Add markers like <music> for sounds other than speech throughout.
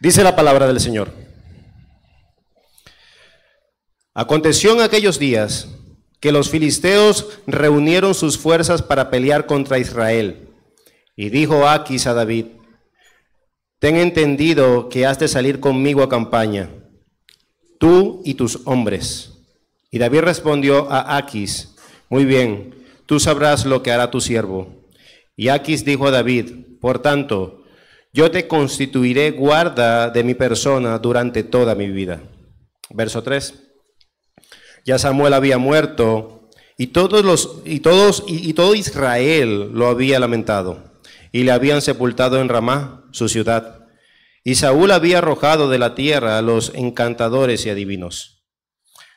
Dice la palabra del Señor. Aconteció en aquellos días que los filisteos reunieron sus fuerzas para pelear contra Israel. Y dijo Aquis a David, ten entendido que has de salir conmigo a campaña, tú y tus hombres. Y David respondió a Aquis, muy bien, tú sabrás lo que hará tu siervo. Y Aquis dijo a David, por tanto, yo te constituiré guarda de mi persona durante toda mi vida. Verso 3. Ya Samuel había muerto y todos los y todos y, todo Israel lo había lamentado y le habían sepultado en Ramá, su ciudad. Y Saúl había arrojado de la tierra a los encantadores y adivinos.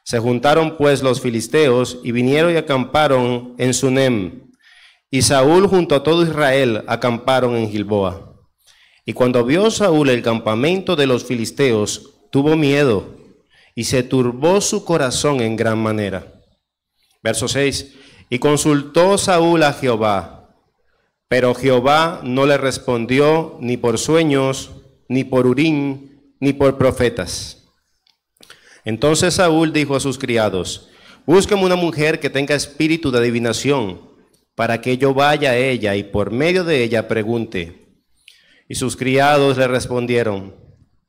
Se juntaron pues los filisteos y vinieron y acamparon en Sunem. Y Saúl junto a todo Israel acamparon en Gilboa. Y cuando vio Saúl el campamento de los filisteos, tuvo miedo y se turbó su corazón en gran manera. Verso 6. Y consultó Saúl a Jehová, pero Jehová no le respondió ni por sueños, ni por urín, ni por profetas. Entonces Saúl dijo a sus criados, búsqueme una mujer que tenga espíritu de adivinación, para que yo vaya a ella y por medio de ella pregunte, y sus criados le respondieron,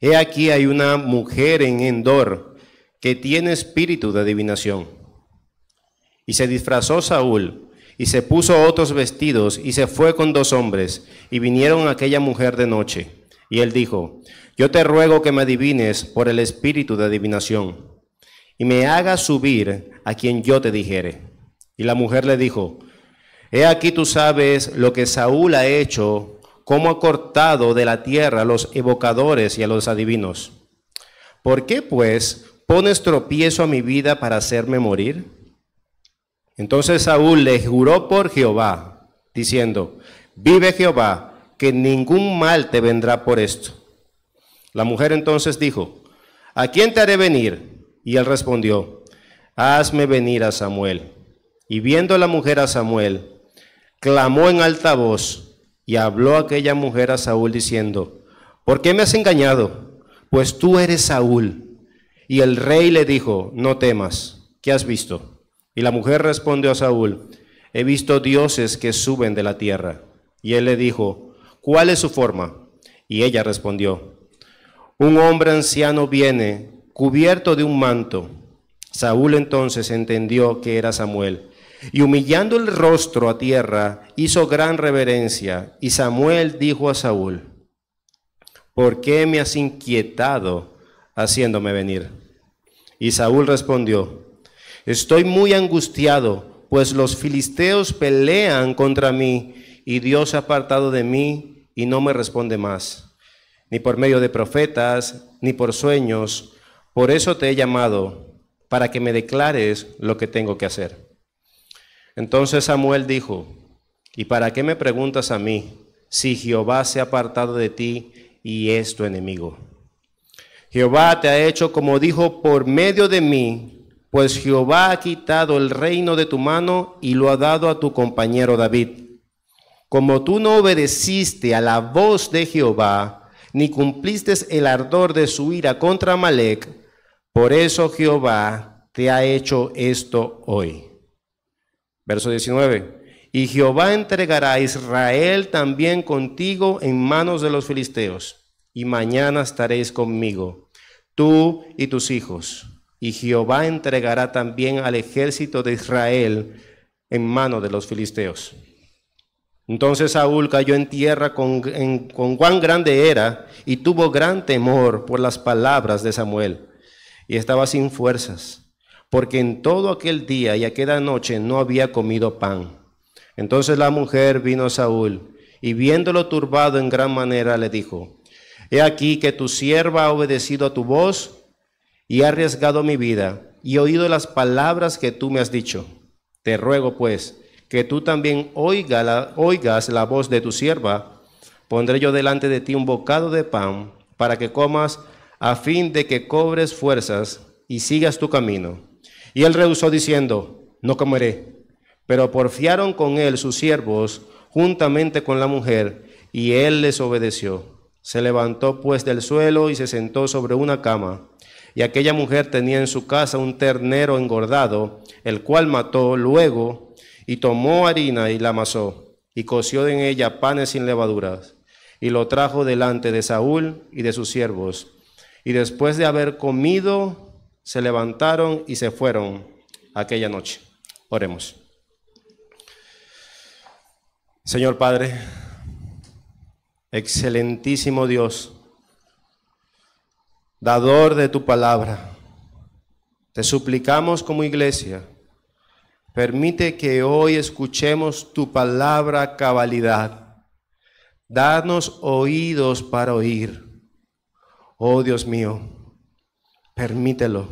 He aquí hay una mujer en Endor que tiene espíritu de adivinación. Y se disfrazó Saúl, y se puso otros vestidos, y se fue con dos hombres, y vinieron aquella mujer de noche. Y él dijo, Yo te ruego que me adivines por el espíritu de adivinación, y me hagas subir a quien yo te dijere. Y la mujer le dijo, He aquí tú sabes lo que Saúl ha hecho cómo ha cortado de la tierra a los evocadores y a los adivinos. ¿Por qué, pues, pones tropiezo a mi vida para hacerme morir? Entonces Saúl le juró por Jehová, diciendo, vive Jehová, que ningún mal te vendrá por esto. La mujer entonces dijo, ¿a quién te haré venir? Y él respondió, hazme venir a Samuel. Y viendo la mujer a Samuel, clamó en alta voz, y habló aquella mujer a Saúl diciendo, ¿por qué me has engañado? Pues tú eres Saúl. Y el rey le dijo, no temas, ¿qué has visto? Y la mujer respondió a Saúl, he visto dioses que suben de la tierra. Y él le dijo, ¿cuál es su forma? Y ella respondió, un hombre anciano viene cubierto de un manto. Saúl entonces entendió que era Samuel y humillando el rostro a tierra, hizo gran reverencia. Y Samuel dijo a Saúl, ¿por qué me has inquietado haciéndome venir? Y Saúl respondió, estoy muy angustiado, pues los filisteos pelean contra mí, y Dios ha apartado de mí y no me responde más, ni por medio de profetas, ni por sueños. Por eso te he llamado, para que me declares lo que tengo que hacer. Entonces Samuel dijo, ¿y para qué me preguntas a mí si Jehová se ha apartado de ti y es tu enemigo? Jehová te ha hecho como dijo por medio de mí, pues Jehová ha quitado el reino de tu mano y lo ha dado a tu compañero David. Como tú no obedeciste a la voz de Jehová, ni cumpliste el ardor de su ira contra Malek, por eso Jehová te ha hecho esto hoy. Verso 19. Y Jehová entregará a Israel también contigo en manos de los filisteos, y mañana estaréis conmigo, tú y tus hijos. Y Jehová entregará también al ejército de Israel en manos de los filisteos. Entonces Saúl cayó en tierra con, con, cuán grande era y tuvo gran temor por las palabras de Samuel y estaba sin fuerzas porque en todo aquel día y aquella noche no había comido pan. Entonces la mujer vino a Saúl y viéndolo turbado en gran manera le dijo, He aquí que tu sierva ha obedecido a tu voz y ha arriesgado mi vida y oído las palabras que tú me has dicho. Te ruego pues que tú también oiga oigas la voz de tu sierva. Pondré yo delante de ti un bocado de pan para que comas a fin de que cobres fuerzas y sigas tu camino y él rehusó diciendo, no comeré. Pero porfiaron con él sus siervos juntamente con la mujer, y él les obedeció. Se levantó pues del suelo y se sentó sobre una cama. Y aquella mujer tenía en su casa un ternero engordado, el cual mató luego, y tomó harina y la amasó, y coció en ella panes sin levaduras, y lo trajo delante de Saúl y de sus siervos. Y después de haber comido, se levantaron y se fueron aquella noche. Oremos. Señor Padre, excelentísimo Dios, dador de tu palabra, te suplicamos como iglesia, permite que hoy escuchemos tu palabra cabalidad. Danos oídos para oír. Oh Dios mío, Permítelo.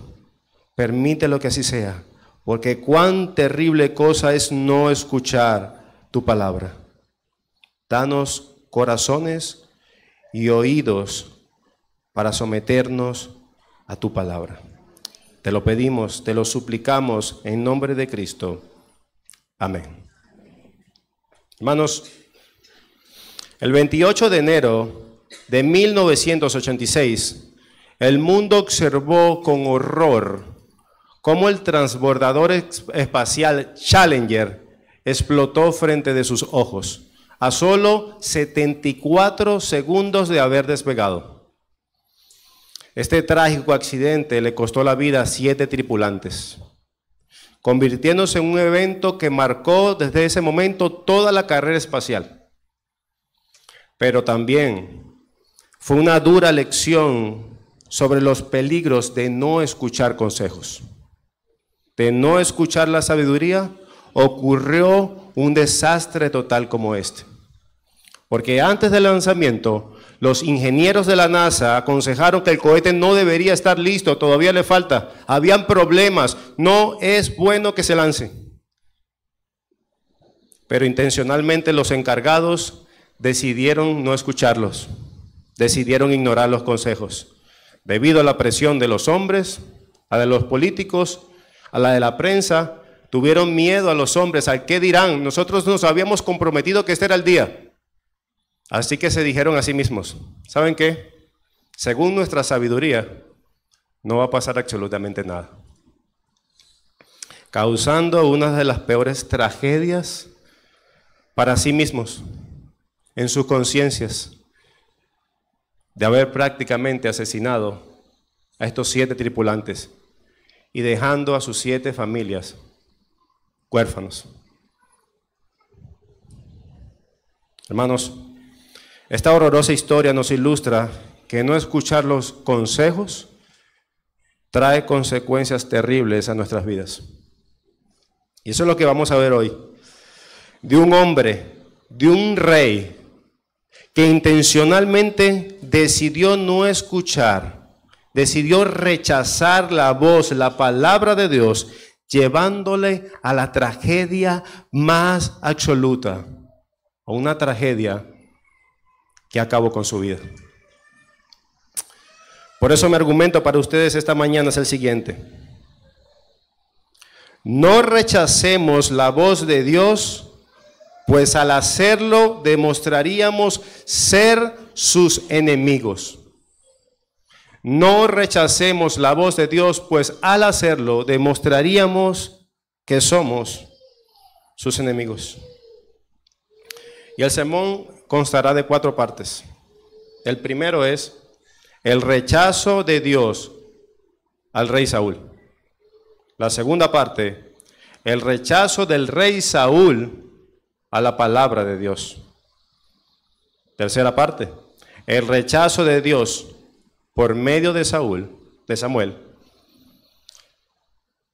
Permítelo que así sea. Porque cuán terrible cosa es no escuchar tu palabra. Danos corazones y oídos para someternos a tu palabra. Te lo pedimos, te lo suplicamos en nombre de Cristo. Amén. Hermanos, el 28 de enero de 1986, el mundo observó con horror cómo el transbordador espacial Challenger explotó frente de sus ojos, a solo 74 segundos de haber despegado. Este trágico accidente le costó la vida a siete tripulantes, convirtiéndose en un evento que marcó desde ese momento toda la carrera espacial. Pero también fue una dura lección sobre los peligros de no escuchar consejos, de no escuchar la sabiduría, ocurrió un desastre total como este. Porque antes del lanzamiento, los ingenieros de la NASA aconsejaron que el cohete no debería estar listo, todavía le falta, habían problemas, no es bueno que se lance. Pero intencionalmente los encargados decidieron no escucharlos, decidieron ignorar los consejos debido a la presión de los hombres, a de los políticos, a la de la prensa, tuvieron miedo a los hombres, al qué dirán. Nosotros nos habíamos comprometido que este era el día. Así que se dijeron a sí mismos, ¿saben qué? Según nuestra sabiduría, no va a pasar absolutamente nada. Causando una de las peores tragedias para sí mismos, en sus conciencias de haber prácticamente asesinado a estos siete tripulantes y dejando a sus siete familias huérfanos. Hermanos, esta horrorosa historia nos ilustra que no escuchar los consejos trae consecuencias terribles a nuestras vidas. Y eso es lo que vamos a ver hoy. De un hombre, de un rey, que intencionalmente decidió no escuchar, decidió rechazar la voz, la palabra de Dios, llevándole a la tragedia más absoluta, a una tragedia que acabó con su vida. Por eso mi argumento para ustedes esta mañana es el siguiente. No rechacemos la voz de Dios, pues al hacerlo demostraríamos ser sus enemigos. No rechacemos la voz de Dios, pues al hacerlo demostraríamos que somos sus enemigos. Y el sermón constará de cuatro partes. El primero es el rechazo de Dios al rey Saúl. La segunda parte, el rechazo del rey Saúl a la palabra de Dios. Tercera parte, el rechazo de Dios por medio de Saúl, de Samuel.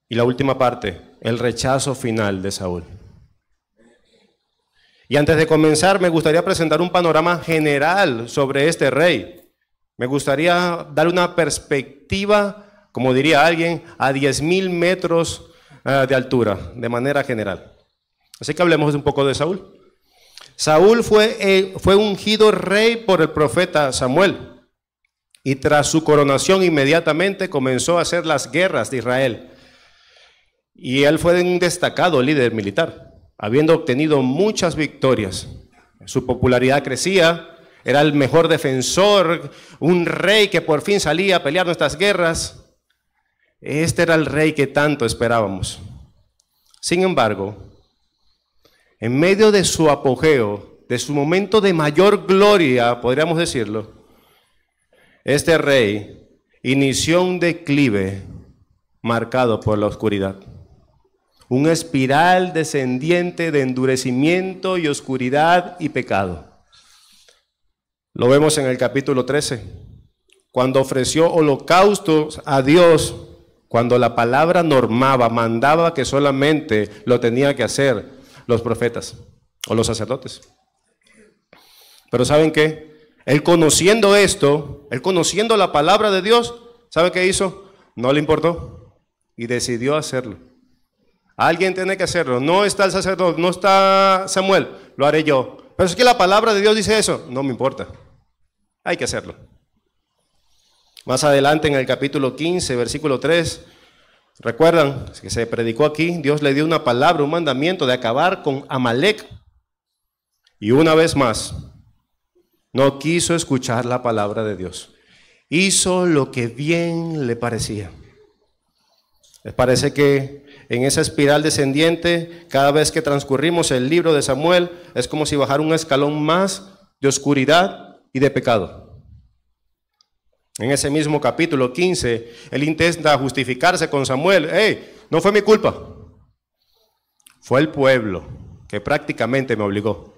Y la última parte, el rechazo final de Saúl. Y antes de comenzar, me gustaría presentar un panorama general sobre este rey. Me gustaría dar una perspectiva, como diría alguien, a 10.000 metros eh, de altura, de manera general. Así que hablemos un poco de Saúl. Saúl fue, eh, fue ungido rey por el profeta Samuel y tras su coronación inmediatamente comenzó a hacer las guerras de Israel. Y él fue un destacado líder militar, habiendo obtenido muchas victorias. Su popularidad crecía, era el mejor defensor, un rey que por fin salía a pelear nuestras guerras. Este era el rey que tanto esperábamos. Sin embargo, en medio de su apogeo, de su momento de mayor gloria, podríamos decirlo, este rey inició un declive marcado por la oscuridad. Un espiral descendiente de endurecimiento y oscuridad y pecado. Lo vemos en el capítulo 13, cuando ofreció holocaustos a Dios, cuando la palabra normaba, mandaba que solamente lo tenía que hacer los profetas o los sacerdotes. Pero ¿saben qué? Él conociendo esto, él conociendo la palabra de Dios, ¿sabe qué hizo? No le importó y decidió hacerlo. Alguien tiene que hacerlo. No está el sacerdote, no está Samuel, lo haré yo. Pero es que la palabra de Dios dice eso. No me importa. Hay que hacerlo. Más adelante en el capítulo 15, versículo 3, Recuerdan que se predicó aquí, Dios le dio una palabra, un mandamiento de acabar con Amalek. Y una vez más, no quiso escuchar la palabra de Dios. Hizo lo que bien le parecía. Les parece que en esa espiral descendiente, cada vez que transcurrimos el libro de Samuel, es como si bajara un escalón más de oscuridad y de pecado. En ese mismo capítulo 15, él intenta justificarse con Samuel. ¡Ey! No fue mi culpa. Fue el pueblo que prácticamente me obligó.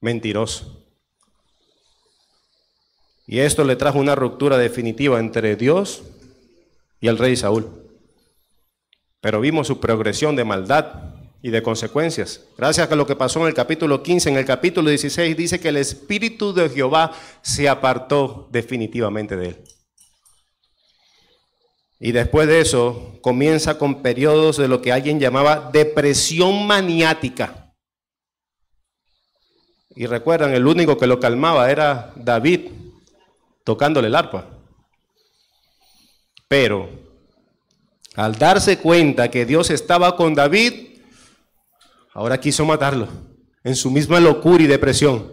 Mentiroso. Y esto le trajo una ruptura definitiva entre Dios y el rey Saúl. Pero vimos su progresión de maldad y de consecuencias. Gracias a lo que pasó en el capítulo 15, en el capítulo 16 dice que el Espíritu de Jehová se apartó definitivamente de él. Y después de eso comienza con periodos de lo que alguien llamaba depresión maniática. Y recuerdan, el único que lo calmaba era David tocándole el arpa. Pero al darse cuenta que Dios estaba con David, ahora quiso matarlo en su misma locura y depresión.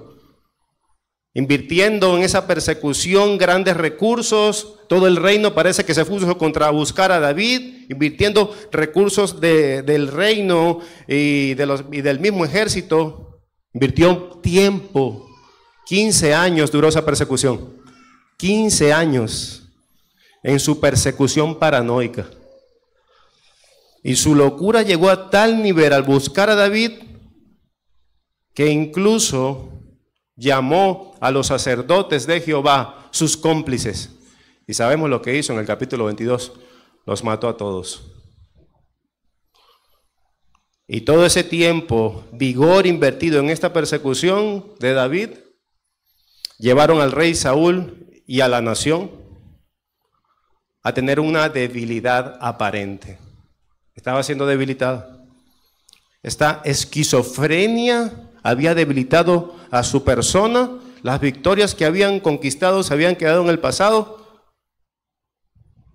Invirtiendo en esa persecución grandes recursos, todo el reino parece que se puso contra buscar a David, invirtiendo recursos del reino y, y del mismo ejército, invirtió tiempo, 15 años duró esa persecución, 15 años en su persecución paranoica. Y su locura llegó a tal nivel al buscar a David que incluso llamó a los sacerdotes de Jehová, sus cómplices. Y sabemos lo que hizo en el capítulo 22, los mató a todos. Y todo ese tiempo, vigor invertido en esta persecución de David, llevaron al rey Saúl y a la nación a tener una debilidad aparente estaba siendo debilitada. Esta esquizofrenia había debilitado a su persona, las victorias que habían conquistado se habían quedado en el pasado,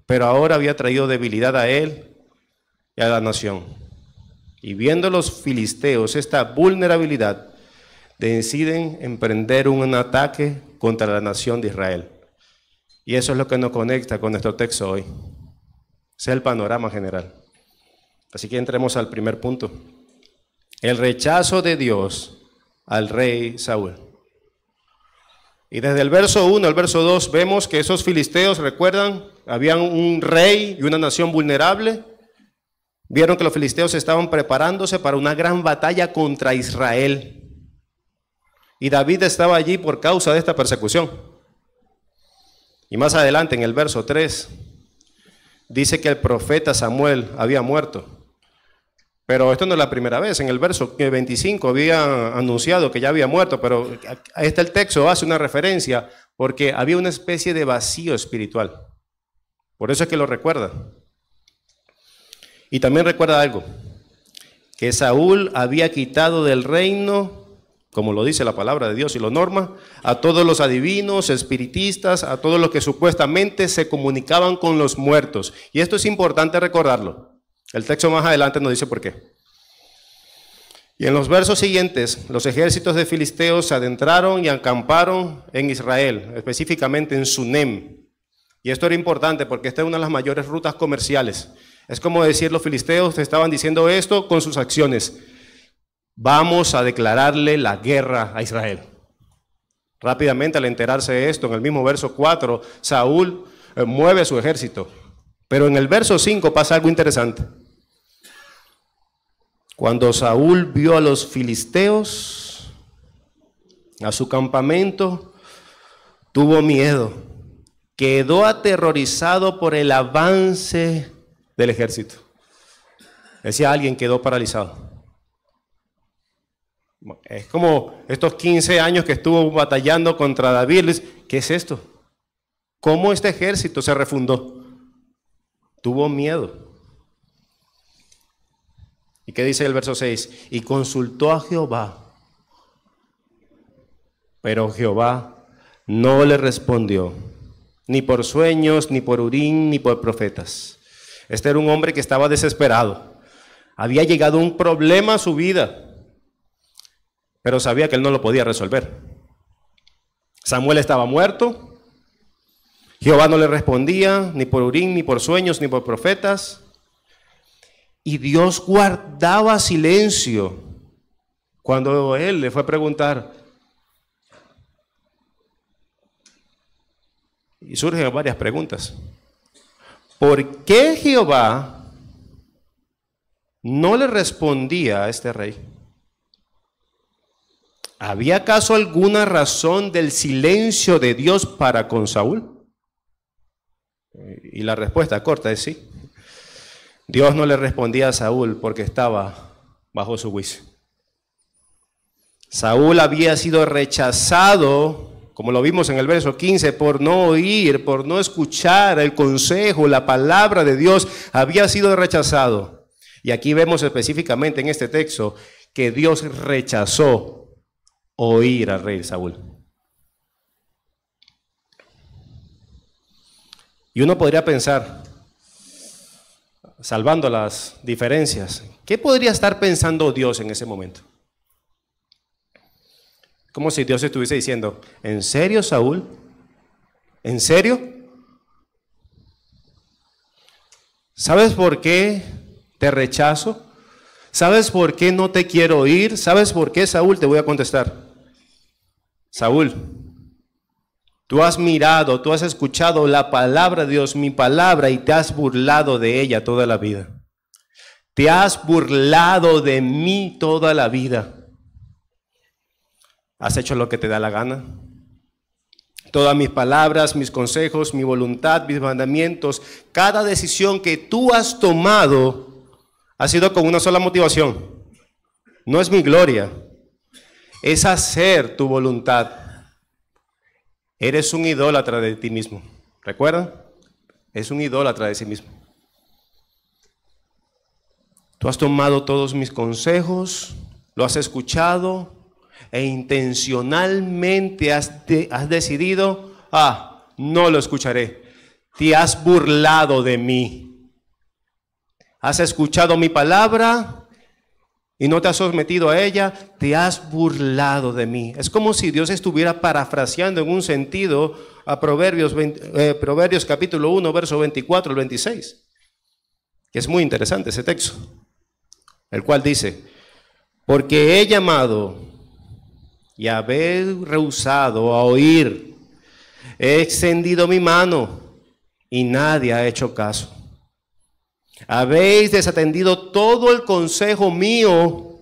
pero ahora había traído debilidad a él y a la nación. Y viendo los filisteos esta vulnerabilidad, deciden emprender un ataque contra la nación de Israel. Y eso es lo que nos conecta con nuestro texto hoy. es el panorama general. Así que entremos al primer punto. El rechazo de Dios al rey Saúl. Y desde el verso 1 al verso 2 vemos que esos filisteos, recuerdan, habían un rey y una nación vulnerable. Vieron que los filisteos estaban preparándose para una gran batalla contra Israel. Y David estaba allí por causa de esta persecución. Y más adelante en el verso 3 dice que el profeta Samuel había muerto. Pero esto no es la primera vez. En el verso 25 había anunciado que ya había muerto, pero este el texto hace una referencia porque había una especie de vacío espiritual. Por eso es que lo recuerda. Y también recuerda algo, que Saúl había quitado del reino, como lo dice la palabra de Dios y lo norma, a todos los adivinos, espiritistas, a todos los que supuestamente se comunicaban con los muertos. Y esto es importante recordarlo. El texto más adelante nos dice por qué. Y en los versos siguientes, los ejércitos de filisteos se adentraron y acamparon en Israel, específicamente en Sunem. Y esto era importante porque esta es una de las mayores rutas comerciales. Es como decir, los filisteos estaban diciendo esto con sus acciones. Vamos a declararle la guerra a Israel. Rápidamente al enterarse de esto, en el mismo verso 4, Saúl eh, mueve su ejército. Pero en el verso 5 pasa algo interesante. Cuando Saúl vio a los filisteos, a su campamento, tuvo miedo. Quedó aterrorizado por el avance del ejército. Decía alguien, quedó paralizado. Es como estos 15 años que estuvo batallando contra David. ¿Qué es esto? ¿Cómo este ejército se refundó? Tuvo miedo. ¿Y qué dice el verso 6? Y consultó a Jehová, pero Jehová no le respondió, ni por sueños, ni por urín, ni por profetas. Este era un hombre que estaba desesperado. Había llegado un problema a su vida, pero sabía que él no lo podía resolver. Samuel estaba muerto, Jehová no le respondía, ni por urín, ni por sueños, ni por profetas. Y Dios guardaba silencio cuando él le fue a preguntar. Y surgen varias preguntas. ¿Por qué Jehová no le respondía a este rey? ¿Había acaso alguna razón del silencio de Dios para con Saúl? Y la respuesta corta es sí. Dios no le respondía a Saúl porque estaba bajo su juicio. Saúl había sido rechazado, como lo vimos en el verso 15, por no oír, por no escuchar el consejo, la palabra de Dios, había sido rechazado. Y aquí vemos específicamente en este texto que Dios rechazó oír al rey Saúl. Y uno podría pensar, salvando las diferencias, ¿qué podría estar pensando Dios en ese momento? Como si Dios estuviese diciendo, ¿en serio, Saúl? ¿En serio? ¿Sabes por qué te rechazo? ¿Sabes por qué no te quiero ir? ¿Sabes por qué, Saúl? Te voy a contestar. Saúl, Tú has mirado, tú has escuchado la palabra de Dios, mi palabra, y te has burlado de ella toda la vida. Te has burlado de mí toda la vida. Has hecho lo que te da la gana. Todas mis palabras, mis consejos, mi voluntad, mis mandamientos, cada decisión que tú has tomado ha sido con una sola motivación. No es mi gloria, es hacer tu voluntad. Eres un idólatra de ti mismo. ¿Recuerda? Es un idólatra de sí mismo. Tú has tomado todos mis consejos, lo has escuchado e intencionalmente has, has decidido, ah, no lo escucharé. Te has burlado de mí. Has escuchado mi palabra, y no te has sometido a ella, te has burlado de mí. Es como si Dios estuviera parafraseando en un sentido a Proverbios, eh, Proverbios capítulo 1, verso 24 al 26. Que es muy interesante ese texto, el cual dice, porque he llamado y haber rehusado a oír, he extendido mi mano y nadie ha hecho caso. Habéis desatendido todo el consejo mío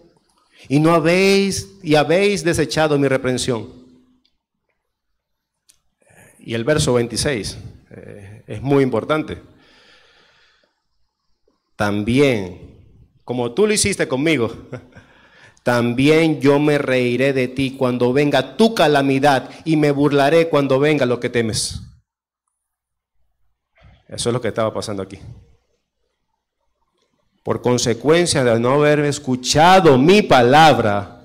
y no habéis y habéis desechado mi reprensión. Y el verso 26 eh, es muy importante. También, como tú lo hiciste conmigo, <laughs> también yo me reiré de ti cuando venga tu calamidad y me burlaré cuando venga lo que temes. Eso es lo que estaba pasando aquí por consecuencia de no haber escuchado mi palabra,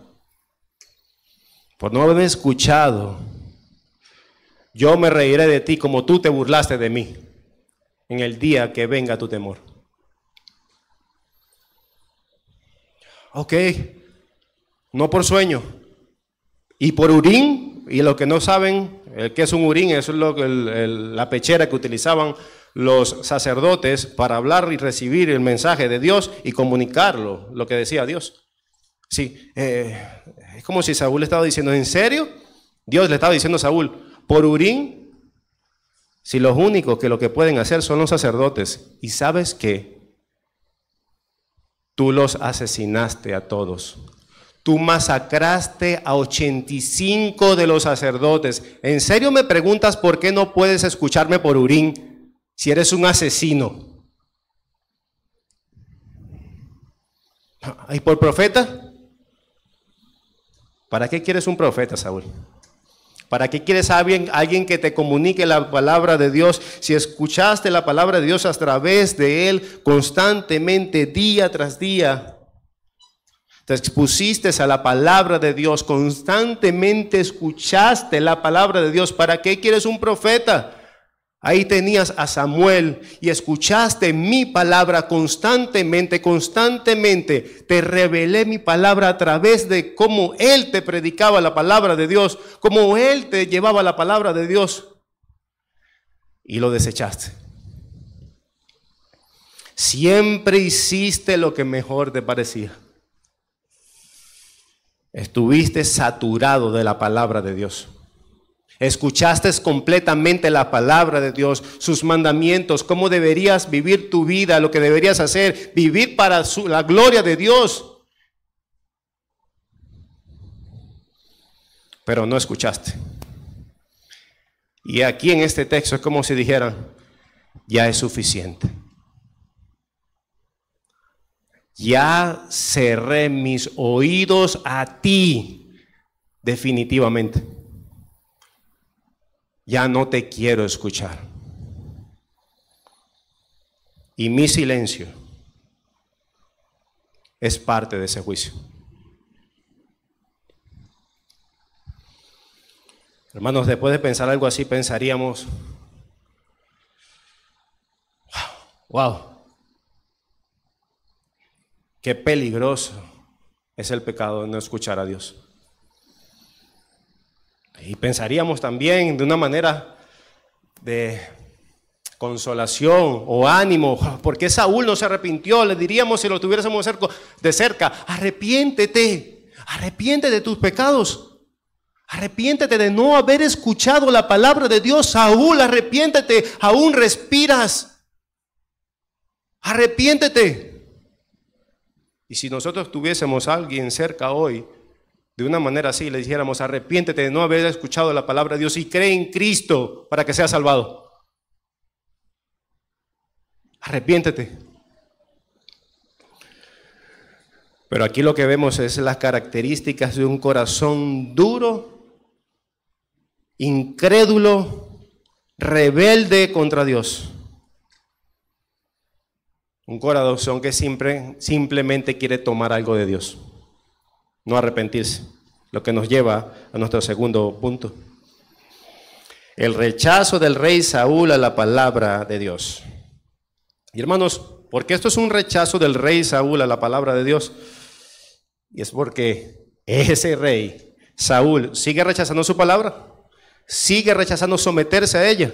por no haber escuchado, yo me reiré de ti como tú te burlaste de mí en el día que venga tu temor. Ok, no por sueño. Y por urín, y lo que no saben el que es un urín, eso es lo, la pechera que utilizaban los sacerdotes para hablar y recibir el mensaje de Dios y comunicarlo, lo que decía Dios. Sí, eh, es como si Saúl le estaba diciendo, ¿en serio? Dios le estaba diciendo a Saúl, por Urín, si los únicos que lo que pueden hacer son los sacerdotes, y sabes que tú los asesinaste a todos. Tú masacraste a 85 de los sacerdotes. ¿En serio me preguntas por qué no puedes escucharme por Urín? si eres un asesino. ¿Y por profeta? ¿Para qué quieres un profeta, Saúl? ¿Para qué quieres a alguien, alguien que te comunique la palabra de Dios? Si escuchaste la palabra de Dios a través de Él constantemente, día tras día, te expusiste a la palabra de Dios, constantemente escuchaste la palabra de Dios. ¿Para qué quieres un profeta? Ahí tenías a Samuel y escuchaste mi palabra constantemente, constantemente. Te revelé mi palabra a través de cómo Él te predicaba la palabra de Dios, cómo Él te llevaba la palabra de Dios. Y lo desechaste. Siempre hiciste lo que mejor te parecía. Estuviste saturado de la palabra de Dios. Escuchaste completamente la palabra de Dios, sus mandamientos, cómo deberías vivir tu vida, lo que deberías hacer, vivir para la gloria de Dios. Pero no escuchaste. Y aquí en este texto es como si dijeran, ya es suficiente. Ya cerré mis oídos a ti definitivamente ya no te quiero escuchar. Y mi silencio es parte de ese juicio. Hermanos, después de pensar algo así, pensaríamos, wow, qué peligroso es el pecado de no escuchar a Dios. Y pensaríamos también de una manera de consolación o ánimo, <laughs> porque Saúl no se arrepintió, le diríamos si lo tuviésemos de cerca, arrepiéntete, arrepiéntete de tus pecados, arrepiéntete de no haber escuchado la palabra de Dios, Saúl, arrepiéntete, aún respiras, arrepiéntete. Y si nosotros tuviésemos a alguien cerca hoy, de una manera así le dijéramos, arrepiéntete de no haber escuchado la palabra de Dios y cree en Cristo para que sea salvado. Arrepiéntete. Pero aquí lo que vemos es las características de un corazón duro, incrédulo, rebelde contra Dios. Un corazón que siempre, simplemente quiere tomar algo de Dios no arrepentirse, lo que nos lleva a nuestro segundo punto. El rechazo del rey Saúl a la palabra de Dios. Y hermanos, porque esto es un rechazo del rey Saúl a la palabra de Dios. Y es porque ese rey, Saúl, sigue rechazando su palabra, sigue rechazando someterse a ella,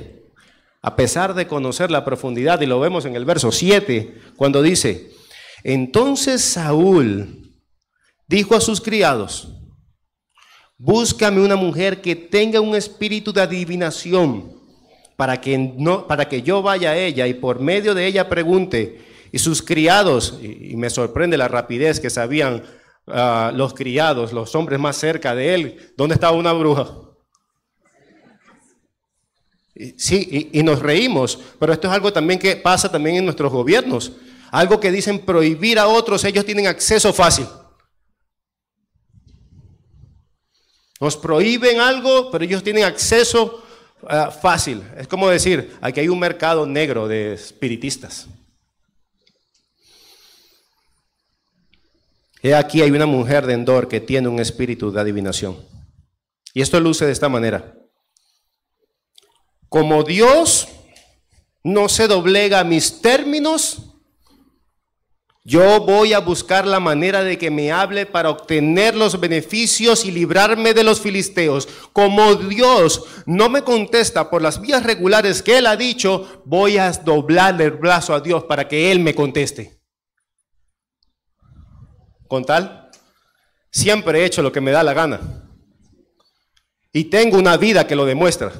a pesar de conocer la profundidad, y lo vemos en el verso 7, cuando dice, entonces Saúl dijo a sus criados, búscame una mujer que tenga un espíritu de adivinación para que, no, para que yo vaya a ella y por medio de ella pregunte. Y sus criados, y, me sorprende la rapidez que sabían ah, los criados, los hombres más cerca de él, ¿dónde estaba una bruja? sí, y, y nos reímos, pero esto es algo también que pasa también en nuestros gobiernos. Algo que dicen prohibir a otros, ellos tienen acceso fácil. Nos prohíben algo, pero ellos tienen acceso eh, fácil. Es como decir, aquí hay un mercado negro de espiritistas. He aquí hay una mujer de Endor que tiene un espíritu de adivinación. Y esto luce de esta manera. Como Dios no se doblega a mis términos, yo voy a buscar la manera de que me hable para obtener los beneficios y librarme de los filisteos. Como Dios no me contesta por las vías regulares que Él ha dicho, voy a doblar el brazo a Dios para que Él me conteste. Con tal, siempre he hecho lo que me da la gana. Y tengo una vida que lo demuestra.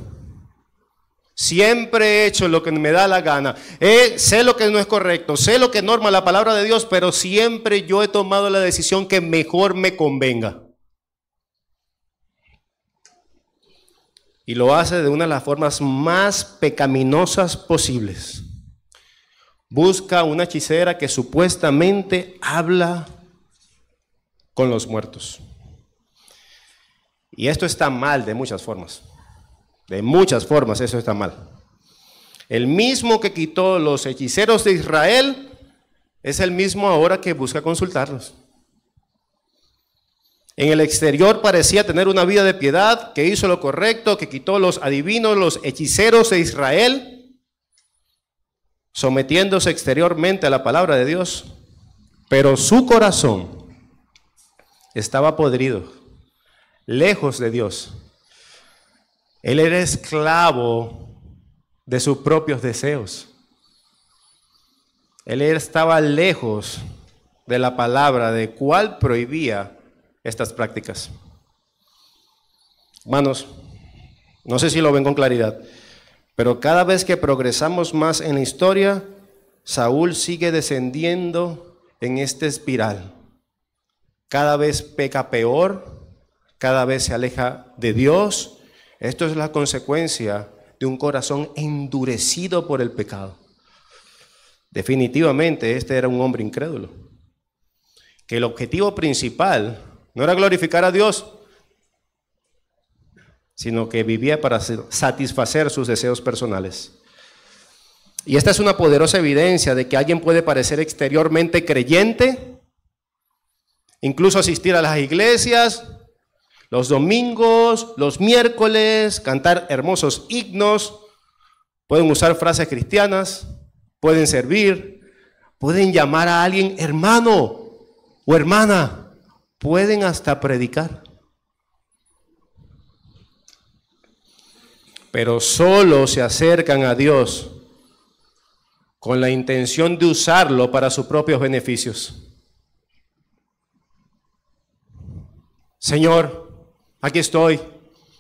Siempre he hecho lo que me da la gana. Eh, sé lo que no es correcto, sé lo que norma la palabra de Dios, pero siempre yo he tomado la decisión que mejor me convenga. Y lo hace de una de las formas más pecaminosas posibles. Busca una hechicera que supuestamente habla con los muertos. Y esto está mal de muchas formas. De muchas formas eso está mal. El mismo que quitó los hechiceros de Israel es el mismo ahora que busca consultarlos. En el exterior parecía tener una vida de piedad, que hizo lo correcto, que quitó los adivinos, los hechiceros de Israel, sometiéndose exteriormente a la palabra de Dios, pero su corazón estaba podrido, lejos de Dios. Él era esclavo de sus propios deseos. Él estaba lejos de la palabra de cuál prohibía estas prácticas. Hermanos, no sé si lo ven con claridad, pero cada vez que progresamos más en la historia, Saúl sigue descendiendo en esta espiral. Cada vez peca peor, cada vez se aleja de Dios esto es la consecuencia de un corazón endurecido por el pecado. Definitivamente este era un hombre incrédulo, que el objetivo principal no era glorificar a Dios, sino que vivía para satisfacer sus deseos personales. Y esta es una poderosa evidencia de que alguien puede parecer exteriormente creyente, incluso asistir a las iglesias, los domingos, los miércoles, cantar hermosos himnos, pueden usar frases cristianas, pueden servir, pueden llamar a alguien hermano o hermana, pueden hasta predicar. Pero solo se acercan a Dios con la intención de usarlo para sus propios beneficios. Señor, aquí estoy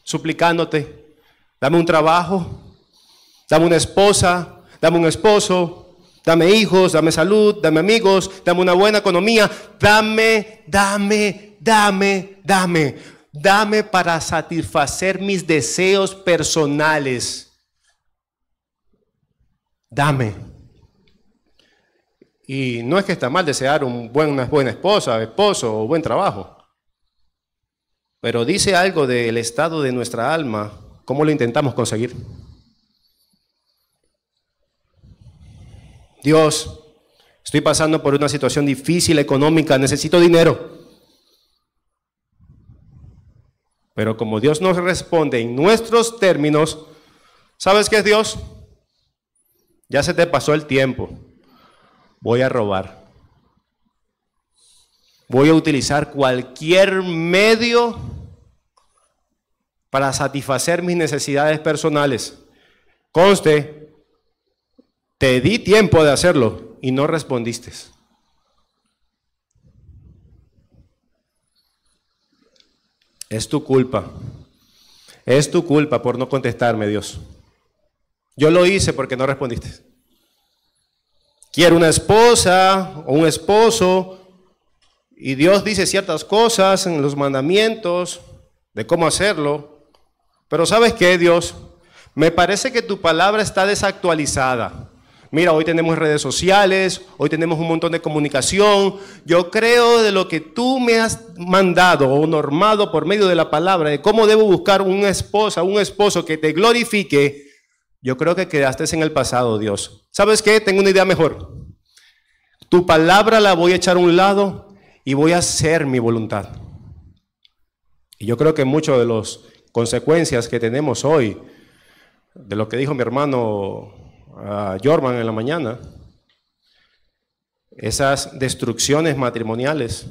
suplicándote, dame un trabajo, dame una esposa, dame un esposo, dame hijos, dame salud, dame amigos, dame una buena economía, dame, dame, dame, dame, dame para satisfacer mis deseos personales. Dame. Y no es que está mal desear un una buena esposa, esposo o buen trabajo. Pero dice algo del estado de nuestra alma, ¿cómo lo intentamos conseguir? Dios, estoy pasando por una situación difícil económica, necesito dinero. Pero como Dios nos responde en nuestros términos, ¿sabes qué es Dios? Ya se te pasó el tiempo. Voy a robar. Voy a utilizar cualquier medio para satisfacer mis necesidades personales. Conste, te di tiempo de hacerlo y no respondiste. Es tu culpa. Es tu culpa por no contestarme, Dios. Yo lo hice porque no respondiste. Quiero una esposa o un esposo y Dios dice ciertas cosas en los mandamientos de cómo hacerlo. Pero sabes qué, Dios, me parece que tu palabra está desactualizada. Mira, hoy tenemos redes sociales, hoy tenemos un montón de comunicación. Yo creo de lo que tú me has mandado o normado por medio de la palabra, de cómo debo buscar una esposa, un esposo que te glorifique, yo creo que quedaste en el pasado, Dios. ¿Sabes qué? Tengo una idea mejor. Tu palabra la voy a echar a un lado y voy a hacer mi voluntad. Y yo creo que muchos de los consecuencias que tenemos hoy, de lo que dijo mi hermano ah, Jorman en la mañana, esas destrucciones matrimoniales,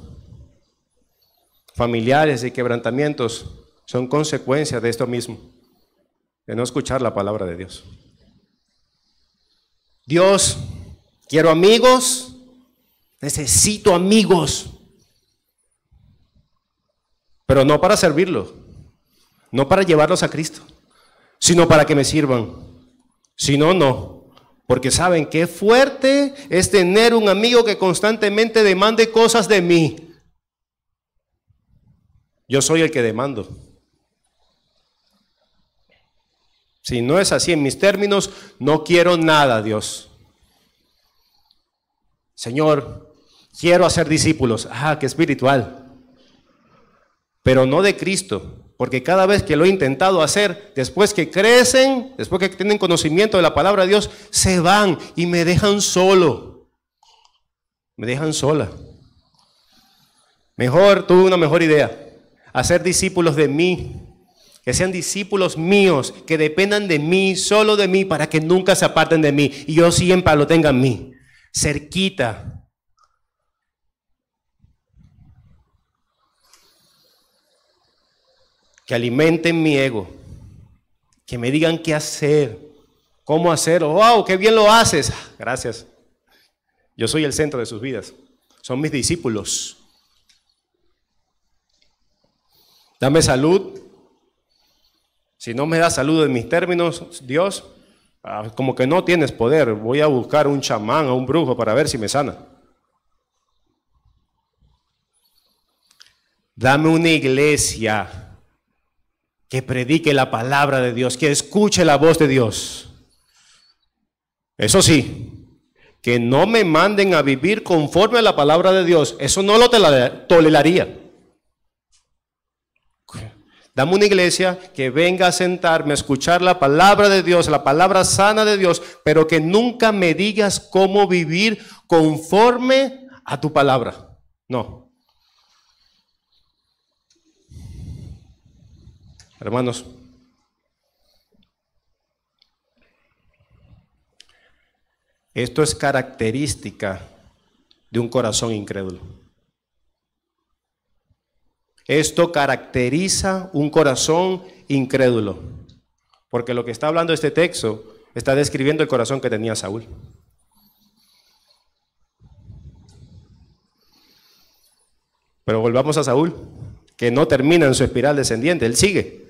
familiares y quebrantamientos son consecuencias de esto mismo, de no escuchar la palabra de Dios. Dios, quiero amigos, necesito amigos, pero no para servirlo no para llevarlos a Cristo, sino para que me sirvan. Si no, no. Porque saben qué fuerte es tener un amigo que constantemente demande cosas de mí. Yo soy el que demando. Si no es así en mis términos, no quiero nada, Dios. Señor, quiero hacer discípulos. Ah, qué espiritual. Pero no de Cristo, porque cada vez que lo he intentado hacer, después que crecen, después que tienen conocimiento de la palabra de Dios, se van y me dejan solo. Me dejan sola. Mejor, tuve una mejor idea. Hacer discípulos de mí. Que sean discípulos míos, que dependan de mí, solo de mí, para que nunca se aparten de mí. Y yo siempre lo tenga en mí. Cerquita, que alimenten mi ego, que me digan qué hacer, cómo hacer, ¡Wow! ¡Qué bien lo haces! Ah, gracias. Yo soy el centro de sus vidas. Son mis discípulos. Dame salud. Si no me da salud en mis términos, Dios, ah, como que no tienes poder. Voy a buscar un chamán o un brujo para ver si me sana. Dame una iglesia que predique la palabra de Dios, que escuche la voz de Dios. Eso sí, que no me manden a vivir conforme a la palabra de Dios, eso no lo toleraría. Dame una iglesia que venga a sentarme a escuchar la palabra de Dios, la palabra sana de Dios, pero que nunca me digas cómo vivir conforme a tu palabra. No. Hermanos, esto es característica de un corazón incrédulo. Esto caracteriza un corazón incrédulo, porque lo que está hablando este texto está describiendo el corazón que tenía Saúl. Pero volvamos a Saúl, que no termina en su espiral descendiente, él sigue.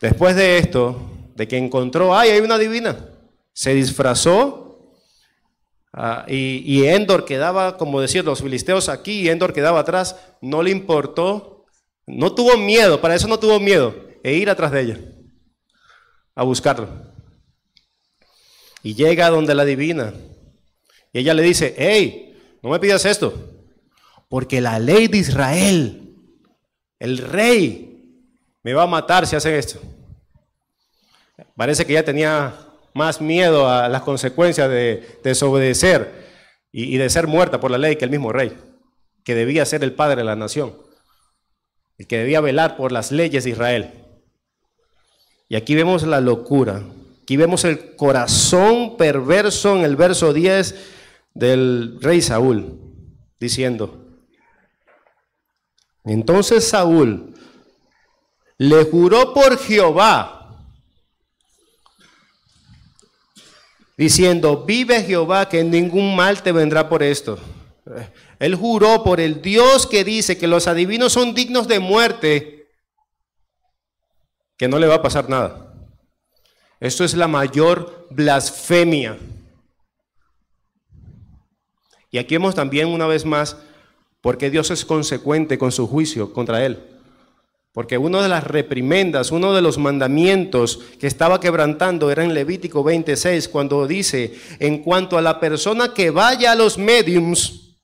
Después de esto, de que encontró, ay, hay una divina, se disfrazó ah, y, Endor quedaba, como decir, los filisteos aquí y Endor quedaba atrás, no le importó, no tuvo miedo, para eso no tuvo miedo, e ir atrás de ella, a buscarlo. Y llega donde la divina, y ella le dice, hey, no me pidas esto, porque la ley de Israel, el rey, me va a matar si hace esto. Parece que ya tenía más miedo a las consecuencias de desobedecer y, de ser muerta por la ley que el mismo rey, que debía ser el padre de la nación, el que debía velar por las leyes de Israel. Y aquí vemos la locura, aquí vemos el corazón perverso en el verso 10 del rey Saúl, diciendo, entonces Saúl le juró por Jehová, diciendo, vive Jehová, que ningún mal te vendrá por esto. Él juró por el Dios que dice que los adivinos son dignos de muerte, que no le va a pasar nada. Esto es la mayor blasfemia. Y aquí vemos también una vez más por qué Dios es consecuente con su juicio contra él. Porque uno de las reprimendas, uno de los mandamientos que estaba quebrantando era en Levítico 26, cuando dice, en cuanto a la persona que vaya a los mediums,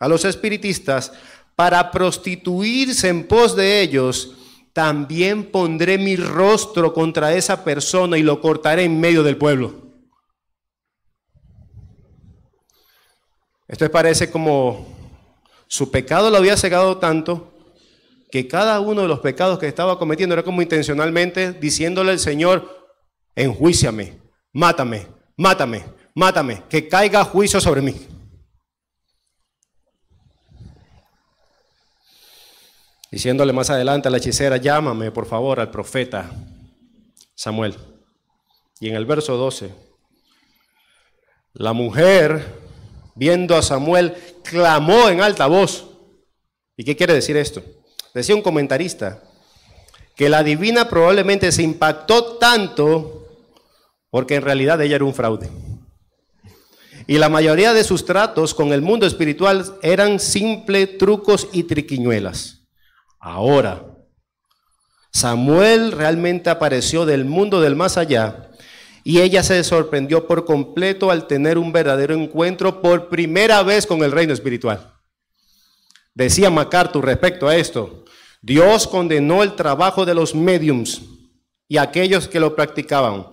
a los espiritistas, para prostituirse en pos de ellos, también pondré mi rostro contra esa persona y lo cortaré en medio del pueblo. Esto parece como su pecado lo había cegado tanto que cada uno de los pecados que estaba cometiendo era como intencionalmente diciéndole al Señor, enjuíciame, mátame, mátame, mátame, que caiga juicio sobre mí. Diciéndole más adelante a la hechicera, llámame por favor al profeta Samuel. Y en el verso 12, la mujer, viendo a Samuel, clamó en alta voz. ¿Y qué quiere decir esto? Decía un comentarista que la divina probablemente se impactó tanto porque en realidad ella era un fraude. Y la mayoría de sus tratos con el mundo espiritual eran simples trucos y triquiñuelas. Ahora, Samuel realmente apareció del mundo del más allá y ella se sorprendió por completo al tener un verdadero encuentro por primera vez con el reino espiritual. Decía MacArthur respecto a esto, Dios condenó el trabajo de los mediums y aquellos que lo practicaban.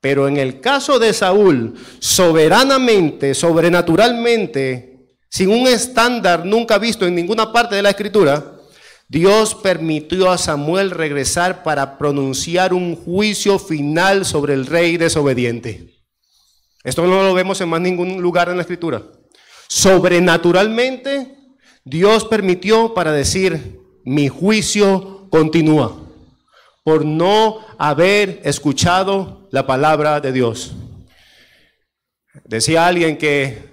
Pero en el caso de Saúl, soberanamente, sobrenaturalmente, sin un estándar nunca visto en ninguna parte de la escritura, Dios permitió a Samuel regresar para pronunciar un juicio final sobre el rey desobediente. Esto no lo vemos en más ningún lugar en la escritura. Sobrenaturalmente, Dios permitió para decir, mi juicio continúa, por no haber escuchado la palabra de Dios. Decía alguien que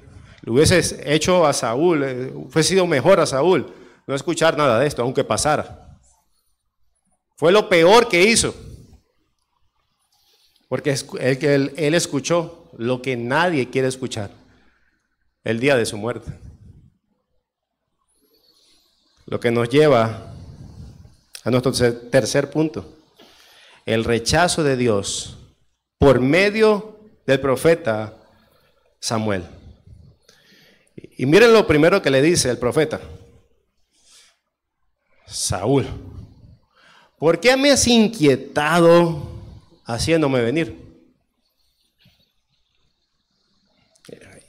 lo hubiese hecho a Saúl, eh, hubiese sido mejor a Saúl no escuchar nada de esto, aunque pasara. Fue lo peor que hizo, porque él escuchó lo que nadie quiere escuchar el día de su muerte. Lo que nos lleva a nuestro tercer punto, el rechazo de Dios por medio del profeta Samuel. Y miren lo primero que le dice el profeta, Saúl, ¿por qué me has inquietado haciéndome venir?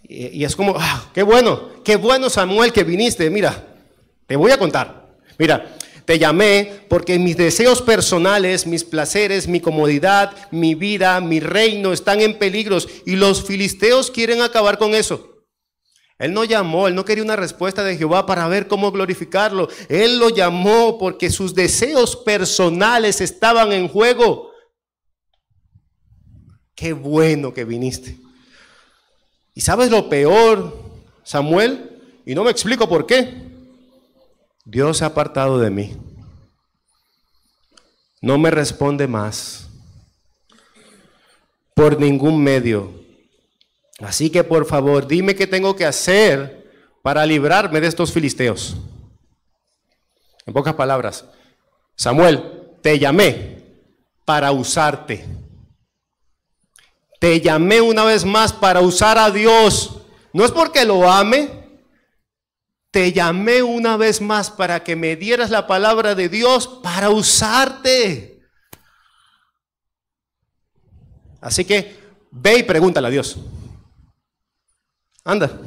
Y es como, ah, qué bueno, qué bueno Samuel que viniste, mira, te voy a contar. Mira, te llamé porque mis deseos personales, mis placeres, mi comodidad, mi vida, mi reino están en peligros y los filisteos quieren acabar con eso. Él no llamó, él no quería una respuesta de Jehová para ver cómo glorificarlo. Él lo llamó porque sus deseos personales estaban en juego. Qué bueno que viniste. ¿Y sabes lo peor, Samuel? Y no me explico por qué. Dios se ha apartado de mí. No me responde más por ningún medio. Así que por favor, dime qué tengo que hacer para librarme de estos filisteos. En pocas palabras, Samuel, te llamé para usarte. Te llamé una vez más para usar a Dios. No es porque lo ame, te llamé una vez más para que me dieras la palabra de Dios para usarte. Así que ve y pregúntale a Dios. Anda.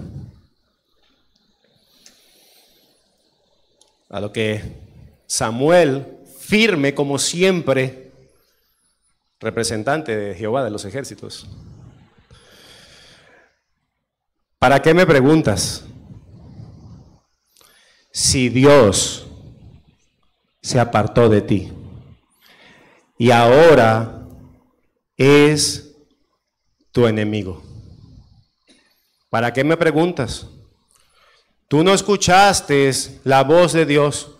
A lo que Samuel, firme como siempre, representante de Jehová de los ejércitos. ¿Para qué me preguntas? si Dios se apartó de ti y ahora es tu enemigo. ¿Para qué me preguntas? Tú no escuchaste la voz de Dios.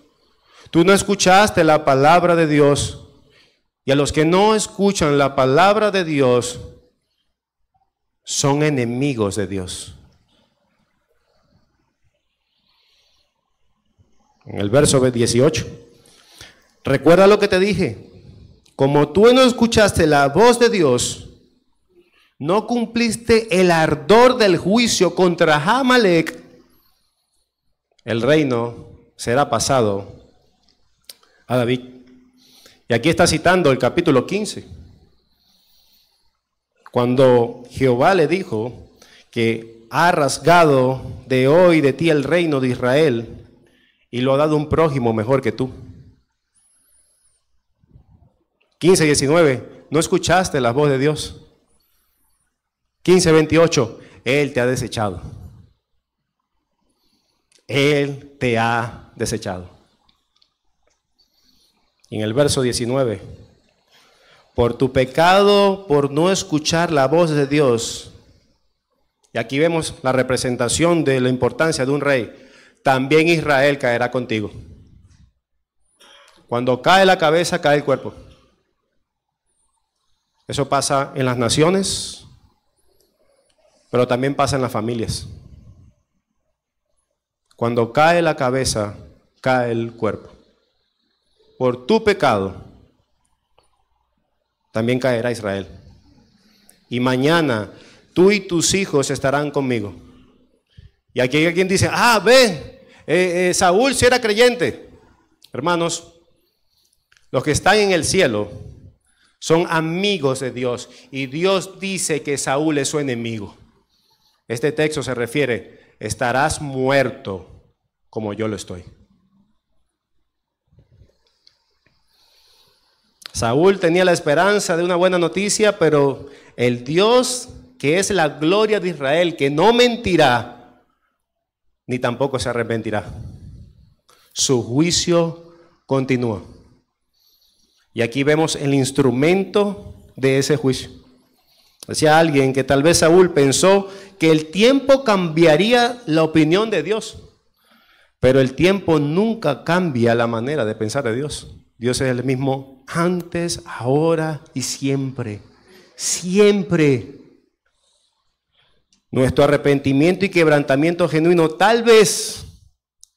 Tú no escuchaste la palabra de Dios. Y a los que no escuchan la palabra de Dios son enemigos de Dios. en el verso 18. Recuerda lo que te dije. Como tú no escuchaste la voz de Dios, no cumpliste el ardor del juicio contra Hamalek, el reino será pasado a David. Y aquí está citando el capítulo 15. Cuando Jehová le dijo que ha rasgado de hoy de ti el reino de Israel y lo ha dado un prójimo mejor que tú. 15, 19, no escuchaste la voz de Dios. 15, 28, Él te ha desechado. Él te ha desechado. en el verso 19, por tu pecado, por no escuchar la voz de Dios. Y aquí vemos la representación de la importancia de un rey también Israel caerá contigo. Cuando cae la cabeza, cae el cuerpo. Eso pasa en las naciones, pero también pasa en las familias. Cuando cae la cabeza, cae el cuerpo. Por tu pecado, también caerá Israel. Y mañana tú y tus hijos estarán conmigo. Y aquí hay alguien dice, ah, ve, eh, eh, Saúl si era creyente. Hermanos, los que están en el cielo son amigos de Dios y Dios dice que Saúl es su enemigo. Este texto se refiere, estarás muerto como yo lo estoy. Saúl tenía la esperanza de una buena noticia, pero el Dios que es la gloria de Israel, que no mentirá, ni tampoco se arrepentirá. Su juicio continúa. Y aquí vemos el instrumento de ese juicio. Decía alguien que tal vez Saúl pensó que el tiempo cambiaría la opinión de Dios, pero el tiempo nunca cambia la manera de pensar de Dios. Dios es el mismo antes, ahora y siempre. Siempre nuestro arrepentimiento y quebrantamiento genuino tal vez,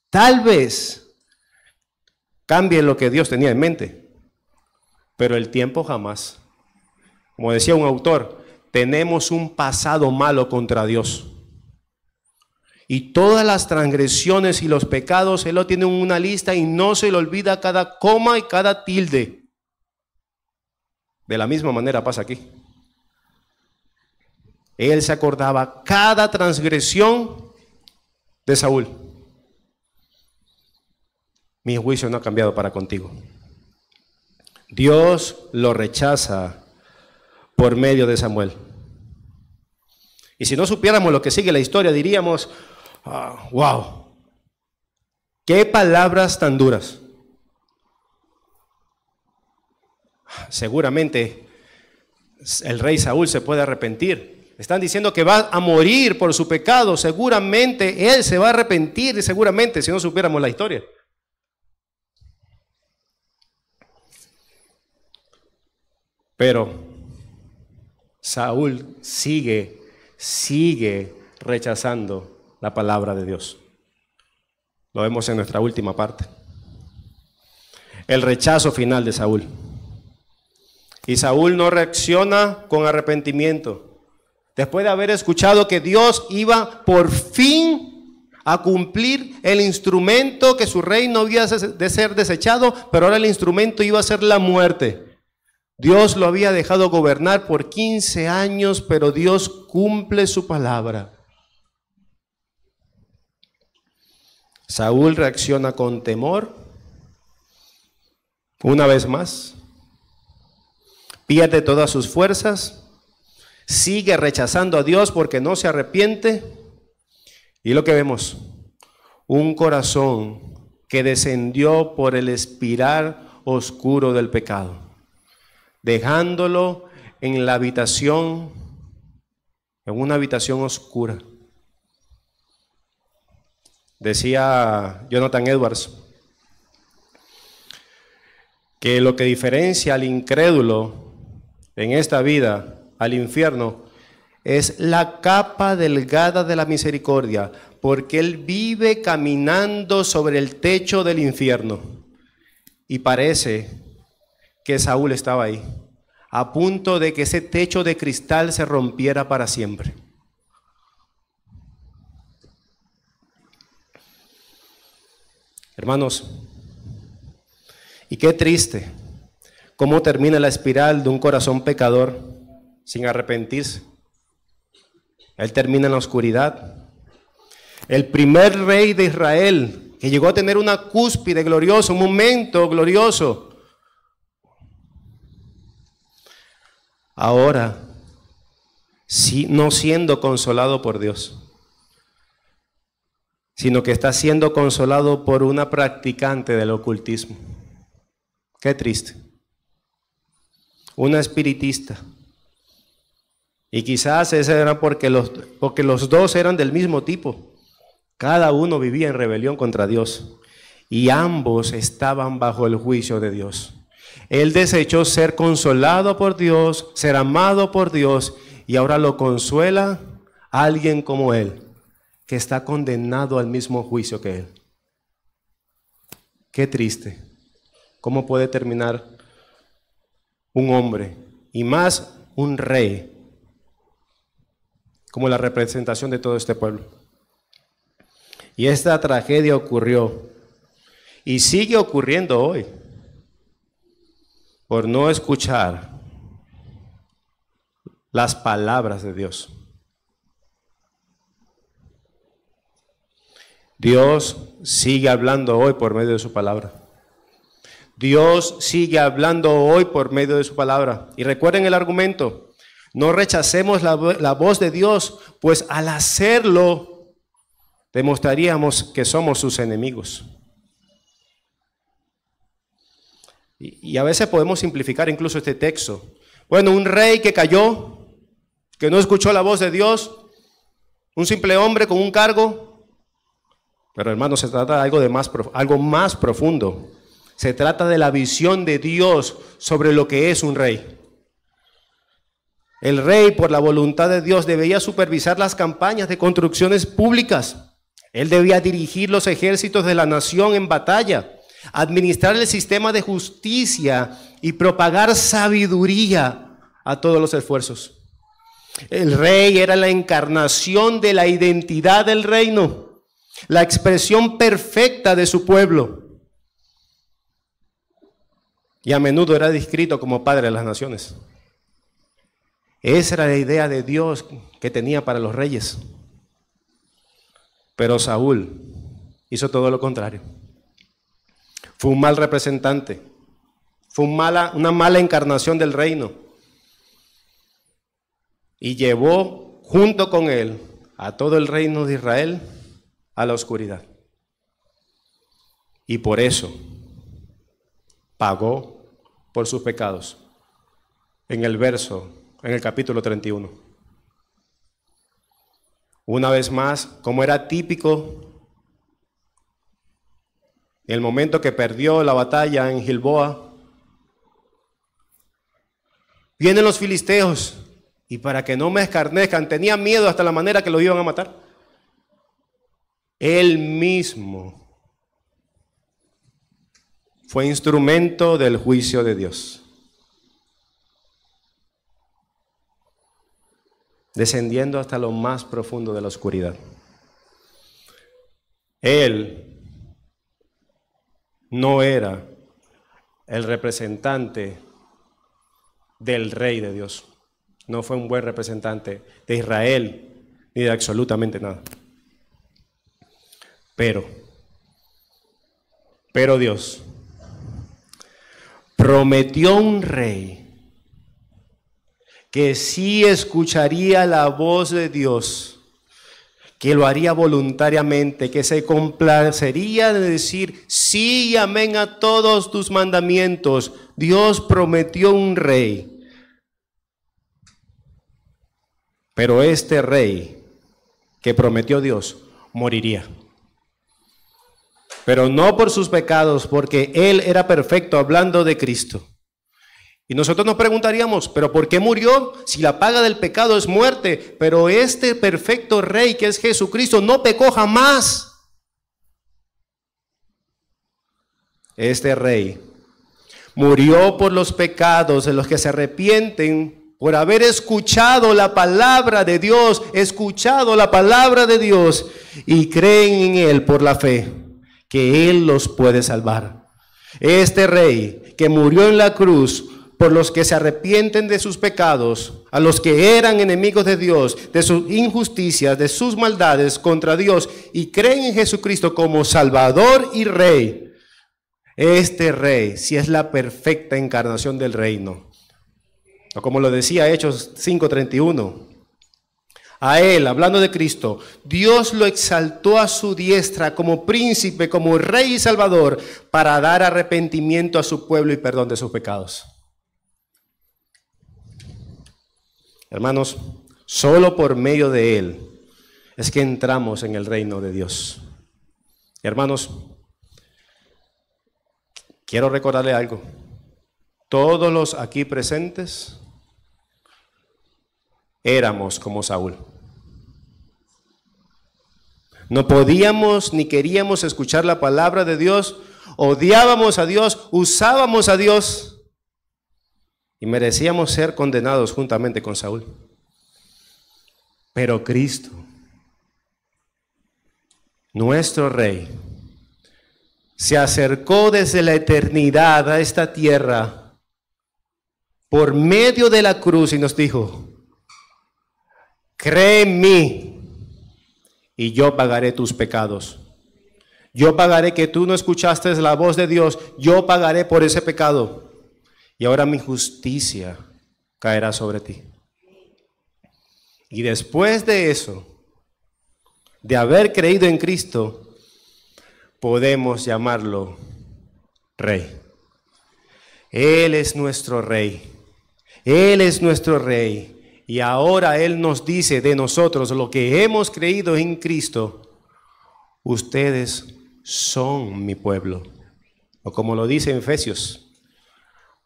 tal vez, cambie lo que Dios tenía en mente. Pero el tiempo jamás. Como decía un autor, tenemos un pasado malo contra Dios. Y todas las transgresiones y los pecados, Él lo tiene en una lista y no se le olvida cada coma y cada tilde. De la misma manera pasa aquí. Él se acordaba cada transgresión de Saúl. Mi juicio no ha cambiado para contigo. Dios lo rechaza por medio de Samuel. Y si no supiéramos lo que sigue la historia, diríamos, ah, wow, qué palabras tan duras. Seguramente el rey Saúl se puede arrepentir están diciendo que va a morir por su pecado, seguramente él se va a arrepentir, seguramente, si no supiéramos la historia. Pero Saúl sigue, sigue rechazando la palabra de Dios. Lo vemos en nuestra última parte. El rechazo final de Saúl. Y Saúl no reacciona con arrepentimiento después de haber escuchado que Dios iba por fin a cumplir el instrumento que su reino había de ser desechado, pero ahora el instrumento iba a ser la muerte. Dios lo había dejado gobernar por 15 años, pero Dios cumple su palabra. Saúl reacciona con temor. Una vez más, pierde todas sus fuerzas sigue rechazando a Dios porque no se arrepiente. Y lo que vemos, un corazón que descendió por el espiral oscuro del pecado, dejándolo en la habitación, en una habitación oscura. Decía Jonathan Edwards que lo que diferencia al incrédulo en esta vida al infierno, es la capa delgada de la misericordia, porque Él vive caminando sobre el techo del infierno. Y parece que Saúl estaba ahí, a punto de que ese techo de cristal se rompiera para siempre. Hermanos, y qué triste cómo termina la espiral de un corazón pecador sin arrepentirse. Él termina en la oscuridad. El primer rey de Israel que llegó a tener una cúspide gloriosa, un momento glorioso. Ahora, si, no siendo consolado por Dios, sino que está siendo consolado por una practicante del ocultismo. Qué triste. Una espiritista y quizás ese era porque los, porque los dos eran del mismo tipo. Cada uno vivía en rebelión contra Dios. Y ambos estaban bajo el juicio de Dios. Él desechó ser consolado por Dios, ser amado por Dios, y ahora lo consuela alguien como él, que está condenado al mismo juicio que él. Qué triste. ¿Cómo puede terminar un hombre, y más un rey, como la representación de todo este pueblo. Y esta tragedia ocurrió y sigue ocurriendo hoy por no escuchar las palabras de Dios. Dios sigue hablando hoy por medio de su palabra. Dios sigue hablando hoy por medio de su palabra. Y recuerden el argumento. No rechacemos la, voz de Dios, pues al hacerlo demostraríamos que somos sus enemigos. Y, a veces podemos simplificar incluso este texto. Bueno, un rey que cayó, que no escuchó la voz de Dios, un simple hombre con un cargo. Pero hermano, se trata de algo, de más, algo más profundo. Se trata de la visión de Dios sobre lo que es un rey. El rey, por la voluntad de Dios, debía supervisar las campañas de construcciones públicas. Él debía dirigir los ejércitos de la nación en batalla, administrar el sistema de justicia y propagar sabiduría a todos los esfuerzos. El rey era la encarnación de la identidad del reino, la expresión perfecta de su pueblo. Y a menudo era descrito como padre de las naciones. Esa era la idea de Dios que tenía para los reyes. Pero Saúl hizo todo lo contrario. Fue un mal representante. Fue mala, una mala encarnación del reino. Y llevó junto con él a todo el reino de Israel a la oscuridad. Y por eso pagó por sus pecados. En el verso en el capítulo 31. Una vez más, como era típico, el momento que perdió la batalla en Gilboa, vienen los filisteos y para que no me escarnezcan, tenía miedo hasta la manera que lo iban a matar. Él mismo fue instrumento del juicio de Dios. descendiendo hasta lo más profundo de la oscuridad. Él no era el representante del rey de Dios. No fue un buen representante de Israel ni de absolutamente nada. Pero, pero Dios prometió un rey que sí escucharía la voz de Dios, que lo haría voluntariamente, que se complacería de decir sí y amén a todos tus mandamientos. Dios prometió un rey. Pero este rey que prometió Dios moriría. Pero no por sus pecados, porque él era perfecto, hablando de Cristo. Y nosotros nos preguntaríamos, pero ¿por qué murió si la paga del pecado es muerte? Pero este perfecto rey que es Jesucristo no pecó jamás. Este rey murió por los pecados de los que se arrepienten por haber escuchado la palabra de Dios, escuchado la palabra de Dios y creen en Él por la fe, que Él los puede salvar. Este rey que murió en la cruz por los que se arrepienten de sus pecados, a los que eran enemigos de Dios, de sus injusticias, de sus maldades contra Dios, y creen en Jesucristo como Salvador y Rey. Este Rey, si es la perfecta encarnación del reino. O como lo decía Hechos 5:31, a él, hablando de Cristo, Dios lo exaltó a su diestra como príncipe, como rey y salvador, para dar arrepentimiento a su pueblo y perdón de sus pecados. Hermanos, solo por medio de Él es que entramos en el reino de Dios. Hermanos, quiero recordarle algo. Todos los aquí presentes éramos como Saúl. No podíamos ni queríamos escuchar la palabra de Dios, odiábamos a Dios, usábamos a Dios y merecíamos ser condenados juntamente con Saúl. Pero Cristo, nuestro Rey, se acercó desde la eternidad a esta tierra por medio de la cruz y nos dijo, cree en mí y yo pagaré tus pecados. Yo pagaré que tú no escuchaste la voz de Dios, yo pagaré por ese pecado y ahora mi justicia caerá sobre ti. Y después de eso, de haber creído en Cristo, podemos llamarlo rey. Él es nuestro rey. Él es nuestro rey. Y ahora Él nos dice de nosotros lo que hemos creído en Cristo. Ustedes son mi pueblo. O como lo dice en Efesios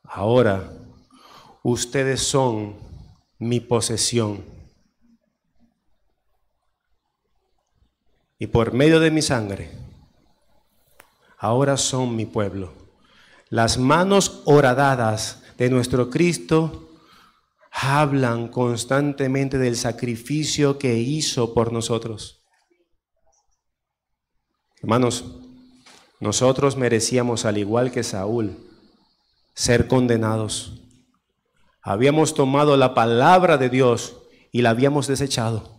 Ahora, ustedes son mi posesión. Y por medio de mi sangre, ahora son mi pueblo. Las manos horadadas de nuestro Cristo hablan constantemente del sacrificio que hizo por nosotros. Hermanos, nosotros merecíamos, al igual que Saúl, ser condenados. Habíamos tomado la palabra de Dios y la habíamos desechado.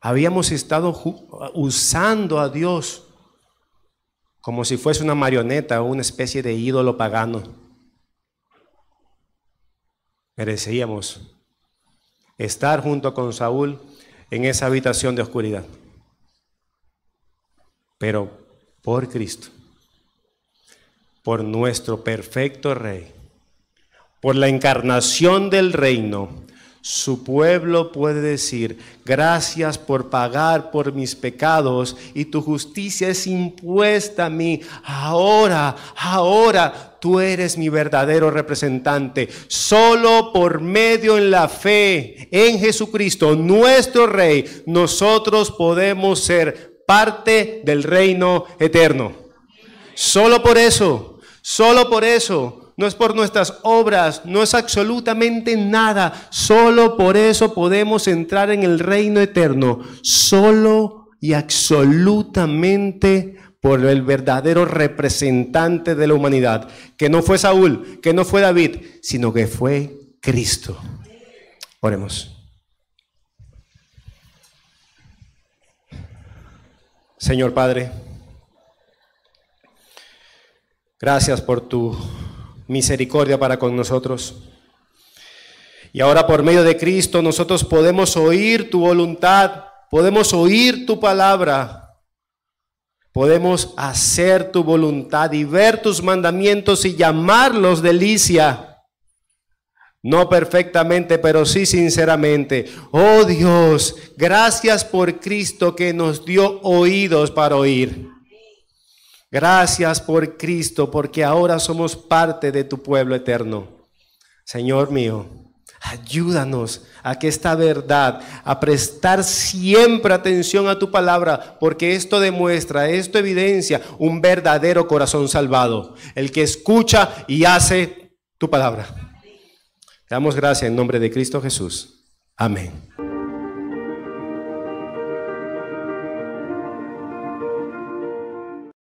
Habíamos estado usando a Dios como si fuese una marioneta o una especie de ídolo pagano. Merecíamos estar junto con Saúl en esa habitación de oscuridad, pero por Cristo por nuestro perfecto Rey, por la encarnación del reino, su pueblo puede decir, gracias por pagar por mis pecados y tu justicia es impuesta a mí. Ahora, ahora tú eres mi verdadero representante. Solo por medio en la fe en Jesucristo, nuestro Rey, nosotros podemos ser parte del reino eterno. Solo por eso. Solo por eso, no es por nuestras obras, no es absolutamente nada. Solo por eso podemos entrar en el reino eterno. Solo y absolutamente por el verdadero representante de la humanidad, que no fue Saúl, que no fue David, sino que fue Cristo. Oremos. Señor Padre, Gracias por tu misericordia para con nosotros. Y ahora por medio de Cristo nosotros podemos oír tu voluntad, podemos oír tu palabra, podemos hacer tu voluntad y ver tus mandamientos y llamarlos delicia. No perfectamente, pero sí sinceramente. Oh Dios, gracias por Cristo que nos dio oídos para oír. Gracias por Cristo, porque ahora somos parte de tu pueblo eterno. Señor mío, ayúdanos a que esta verdad, a prestar siempre atención a tu palabra, porque esto demuestra, esto evidencia un verdadero corazón salvado, el que escucha y hace tu palabra. Te damos gracias en nombre de Cristo Jesús. Amén.